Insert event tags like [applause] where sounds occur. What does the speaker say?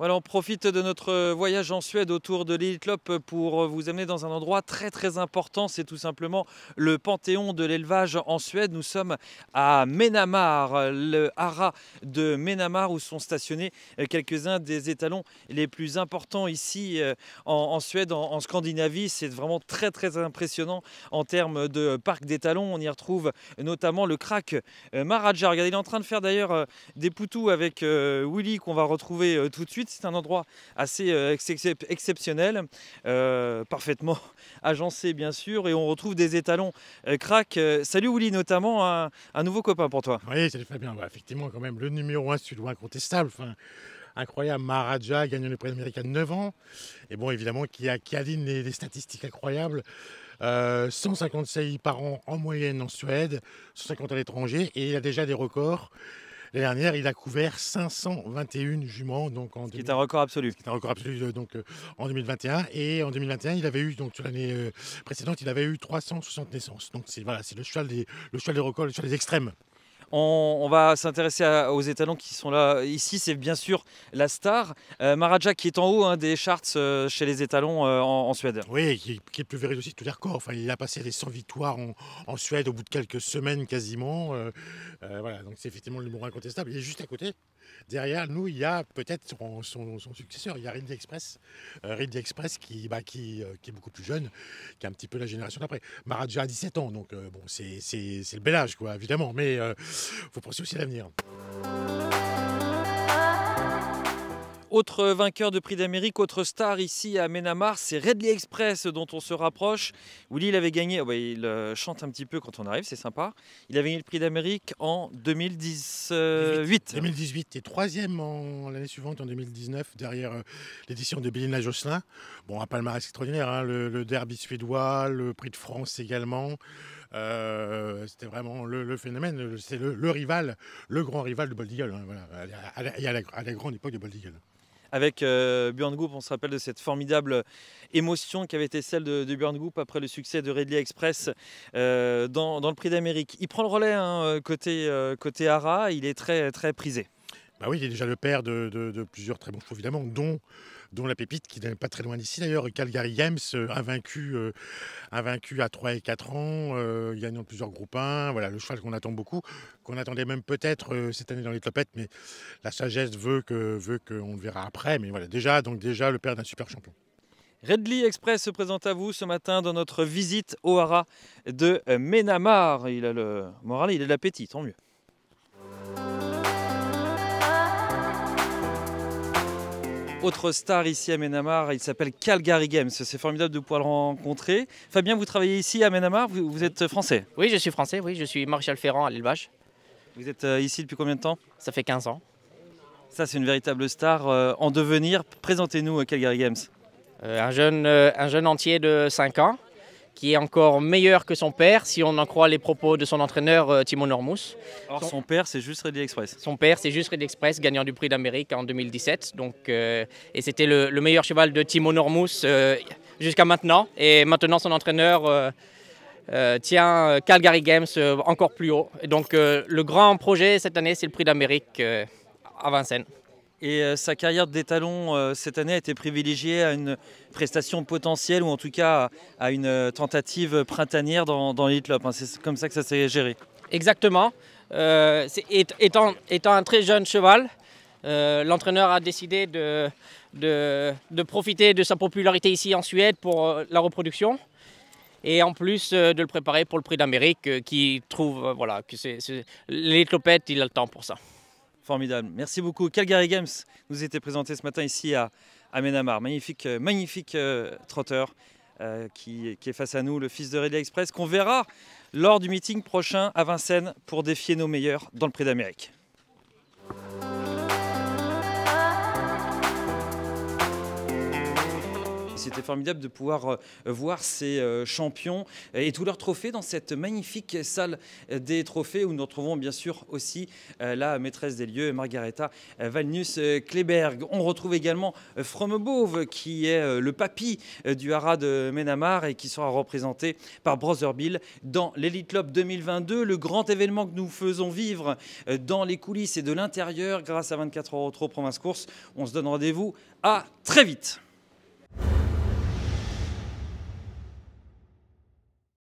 Voilà, on profite de notre voyage en Suède autour de l'Elitlopp pour vous amener dans un endroit très très important. C'est tout simplement le panthéon de l'élevage en Suède. Nous sommes à Menamar, le hara de Menamar où sont stationnés quelques-uns des étalons les plus importants ici euh, en, Suède, en, Scandinavie. C'est vraiment très très impressionnant en termes de parc d'étalons. On y retrouve notamment le crack euh, Maradja. Regardez, il est en train de faire d'ailleurs euh, des poutous avec Willy qu'on va retrouver tout de suite c'est un endroit assez euh, exceptionnel, euh, parfaitement [laughs] agencé bien sûr, et on retrouve des étalons euh, crack. salut Willy, notamment un, nouveau copain pour toi. Oui, salut Fabien. Bah, effectivement, quand même, le numéro 1 sud incontestable. Enfin, incroyable. Maharaja gagne le prix américain de 9 ans. Et bon, évidemment, qui, a, qui aligne des statistiques incroyables. Euh, par an en moyenne en Suède, 150 à l'étranger. Et il a déjà des records. L'année dernière, il a couvert 521 juments. Donc en ce qui est un record absolu. Ce un record absolu euh, donc, euh, en 2021. Et en 2021, il avait eu, donc sur l'année euh, précédente, il avait eu 360 naissances. Donc c'est voilà, le, cheval des, le cheval des records, le cheval des extrêmes. On, va s'intéresser aux étalons qui sont là. Ici, c'est bien sûr la star, euh, qui est en haut hein, des charts euh, chez les étalons euh, en, Suède. Oui, qui, est le plus véritable aussi tout tous les il a passé les 100 victoires en, Suède au bout de quelques semaines quasiment. Euh, voilà, donc c'est effectivement le numéro incontestable. Il est juste à côté derrière nous, il y a peut-être son, successeur. Il y a Ridley Express, euh, Express qui, bah, euh, qui, est beaucoup plus jeune, qui est un petit peu la génération d'après. Maradja a 17 ans, donc euh, bon, c'est le bel âge, quoi, évidemment. Mais il faut penser aussi à l'avenir. Autre vainqueur de Prix d'Amérique, autre star ici à Ménamar, c'est Redley Express dont on se rapproche, où il avait gagné, oh, bah, il euh, chante un petit peu quand on arrive, c'est sympa, il avait gagné le Prix d'Amérique en 2018. 2018 et troisième l'année suivante, en 2019, derrière euh, l'édition de Bélina Josselin. Bon, un palmarès extraordinaire, hein, le, derby suédois, le Prix de France également. Euh, c'était vraiment le, phénomène, c'est le, rival, le grand rival de Boldigal, hein, à, la, grande époque de Boldigal avec euh, Group. On se rappelle de cette formidable émotion qui avait été celle de, de Burn Group après le succès de Redley Express euh, dans, le Prix d'Amérique. Il prend le relais hein, côté, euh, côté Ara, il est très, très prisé. Bah oui, il est déjà le père de, plusieurs très bons chevaux, évidemment, dont, la pépite qui n'est pas très loin d'ici d'ailleurs. Calgary James euh, euh, invaincu, à 3 et 4 ans, euh, gagnant plusieurs groupes 1. Voilà, le cheval qu'on attend beaucoup, qu'on attendait même peut-être cette année dans les clopettes, mais la sagesse veut qu'on veut que le verra après. Mais voilà, déjà, donc déjà le père d'un super champion. Redley Express se présente à vous ce matin dans notre visite au Hara de Ménamar. Il a le moral, il a l'appétit, tant mieux. Autre star ici à Ménamar, il s'appelle Calgary Games. C'est formidable de pouvoir le rencontrer. Fabien, vous travaillez ici à Ménamar, vous, êtes français Oui, je suis français, oui, je suis Maréchal Ferrand à l'élevage. Vous êtes euh, ici depuis combien de temps Ça fait 15 ans. Ça, c'est une véritable star euh, en devenir. Présentez-nous euh, Calgary Games. un, jeune, un jeune entier de 5 ans qui est encore meilleur que son père, si on en croit les propos de son entraîneur euh, Timo Normus. Or, son, père, c'est juste Red Express. Son père, c'est juste Red Express, gagnant du prix d'Amérique en 2017. Donc, euh, et c'était le, meilleur cheval de Timo Normous euh, jusqu'à maintenant. Et maintenant, son entraîneur tient Calgary Games encore plus haut. Et donc, le grand projet cette année, c'est le prix d'Amérique à Vincennes. Et euh, sa carrière d'étalon euh, cette année a été privilégiée à une prestation potentielle ou en tout cas à, une euh, tentative printanière dans, dans hein. C'est comme ça que ça s'est géré. Exactement. étant, étant, un très jeune cheval, l'entraîneur a décidé de, de, profiter de sa popularité ici en Suède pour la reproduction. Et en plus de le préparer pour le prix d'Amérique, qui trouve voilà, que c'est, il a le temps pour ça. Formidable. Merci beaucoup. Calgary Games nous était présenté ce matin ici à, à Magnifique, euh, magnifique euh, trotteur euh, qui, est face à nous, le fils de Ridley Express, qu'on verra lors du meeting prochain à Vincennes pour défier nos meilleurs dans le Prix d'Amérique. c'était formidable de pouvoir euh, voir ces euh, champions et tous leurs trophées dans cette magnifique salle des trophées où nous retrouvons bien sûr aussi euh, la maîtresse des lieux, Margareta Valnus Kleberg. On retrouve également Frommebove qui est le papy du haras de Menamar et qui sera représenté par Brother Bill dans l'Elite Club 2022, le grand événement que nous faisons vivre dans les coulisses et de l'intérieur grâce à 24 euros trop Province Course. On se donne rendez-vous à très vite.